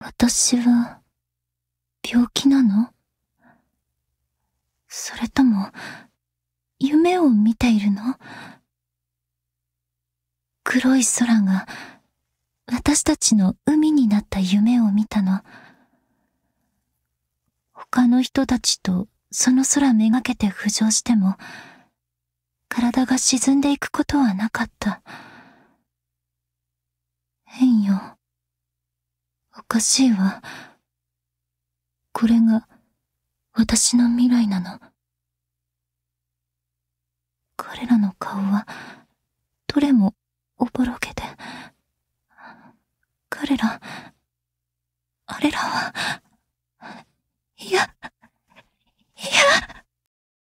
私は、病気なのそれとも、夢を見ているの黒い空が、私たちの海になった夢を見たの。他の人たちとその空めがけて浮上しても、体が沈んでいくことはなかった。かしいわ。これが私の未来なの。彼らの顔はどれもおぼろげで、彼ら、あれらは、